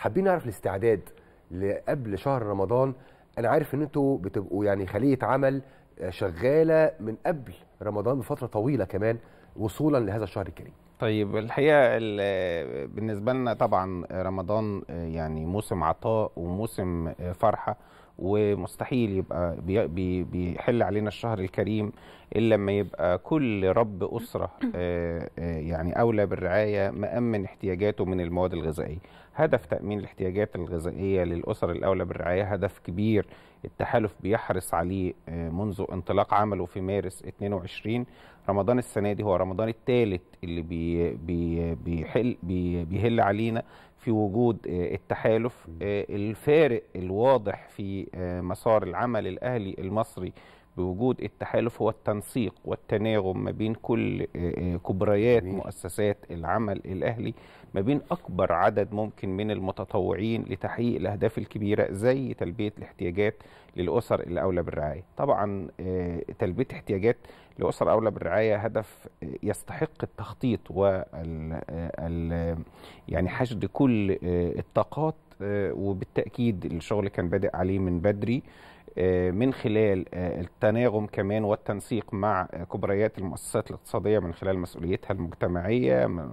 حابين نعرف الاستعداد لقبل شهر رمضان انا عارف ان انتوا بتبقوا يعني خليه عمل آه، شغاله من قبل رمضان بفتره طويله كمان وصولا لهذا الشهر الكريم طيب الحقيقه آه، بالنسبه لنا طبعا رمضان آه، يعني موسم عطاء وموسم فرحه ومستحيل يبقى بي بيحل علينا الشهر الكريم الا لما يبقى كل رب اسره آه، آه، يعني اولى بالرعايه مامن احتياجاته من المواد الغذائيه هدف تامين الاحتياجات الغذائيه للاسر الاولى بالرعايه هدف كبير التحالف بيحرص عليه آه، منذ انطلاق عمله في مارس 22 رمضان السنه دي هو رمضان الثالث اللي بي بي بيحل بي بيهل علينا في وجود آه، التحالف آه، الفارق الواضح في آه، مسار العمل الاهلي المصري بوجود التحالف هو التنسيق والتناغم ما بين كل آه، آه، كبريات مؤسسات العمل الأهلي ما بين أكبر عدد ممكن من المتطوعين لتحقيق الأهداف الكبيرة زي تلبية الاحتياجات للأسر الأولى بالرعاية طبعا آه، تلبية احتياجات لأسر أولى بالرعاية هدف يستحق التخطيط و يعني حشد كل الطاقات وبالتأكيد الشغل كان بادئ عليه من بدري آه، من خلال آه، التناغم كمان والتنسيق مع كبريات المؤسسات الاقتصادية من خلال مسؤوليتها المجتمعية آه،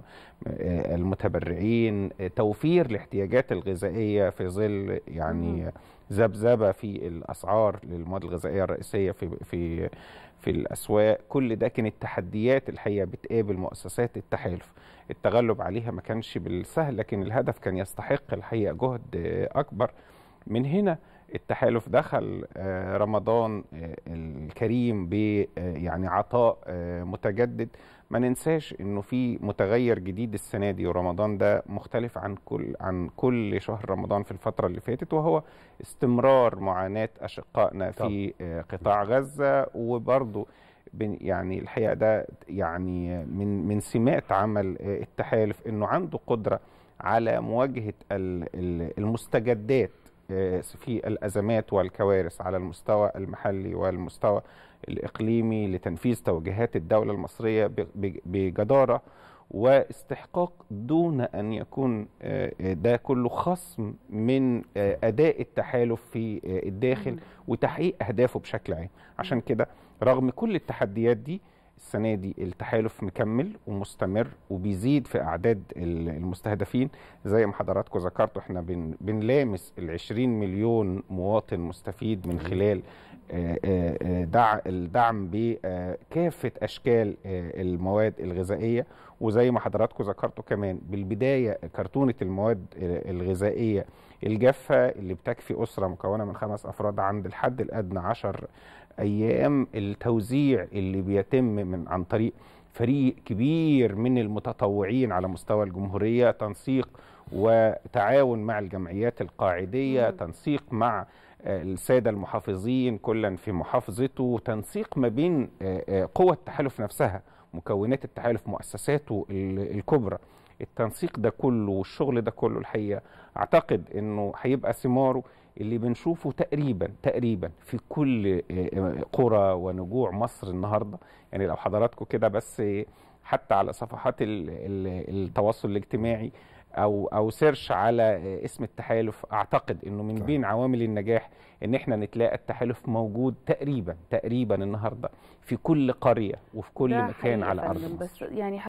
المتبرعين توفير الاحتياجات الغذائية في ظل يعني ذبذبة في الأسعار للمواد الغذائية الرئيسية في في في الأسواق كل ده كانت تحديات الحقيقة بتقابل مؤسسات التحالف التغلب عليها ما كانش بالسهل لكن الهدف كان يستحق الحقيقة جهد أكبر من هنا التحالف دخل آه، رمضان آه، الكريم ب آه، يعني عطاء متجدد ما ننساش انه في متغير جديد السنه دي ورمضان ده مختلف عن كل عن كل شهر رمضان في الفتره اللي فاتت وهو استمرار معاناه اشقائنا في قطاع غزه وبرضه يعني الحقيقه ده يعني من من سمات عمل التحالف انه عنده قدره على مواجهه المستجدات آه، في الأزمات والكوارث على المستوى المحلي والمستوى الإقليمي لتنفيذ توجيهات الدولة المصرية بجدارة واستحقاق دون أن يكون آه، ده كله خصم من آه، أداء التحالف في الداخل وتحقيق أهدافه بشكل عام عشان كده رغم كل التحديات دي السنه دي التحالف مكمل ومستمر وبيزيد في اعداد المستهدفين زي ما حضراتكم ذكرتوا احنا بنلامس العشرين مليون مواطن مستفيد من خلال آه، آه، آه، الدعم بكافه اشكال المواد الغذائيه وزي ما حضراتكم ذكرتوا كمان بالبدايه كرتونه المواد الغذائيه الجافه اللي بتكفي اسره مكونه من خمس افراد عند الحد الادنى 10 ايام التوزيع اللي بيتم من عن طريق فريق كبير من المتطوعين على مستوى الجمهوريه تنسيق وتعاون مع الجمعيات القاعديه تنسيق مع آه، السادة المحافظين كلا في محافظته تنسيق ما بين آه، آه، قوى التحالف نفسها مكونات التحالف مؤسساته الكبرى التنسيق ده كله والشغل ده كله الحقيقه اعتقد انه هيبقى ثماره اللي بنشوفه تقريبا تقريبا في كل آه، آه، قرى ونجوع مصر النهارده يعني لو حضراتكم كده بس آه، حتى على صفحات التواصل الاجتماعي او او سيرش على آه، اسم التحالف اعتقد انه من طيب. بين عوامل النجاح ان احنا نتلاقى التحالف موجود تقريبا تقريبا النهارده في كل قريه وفي كل مكان على ارض مصر يعني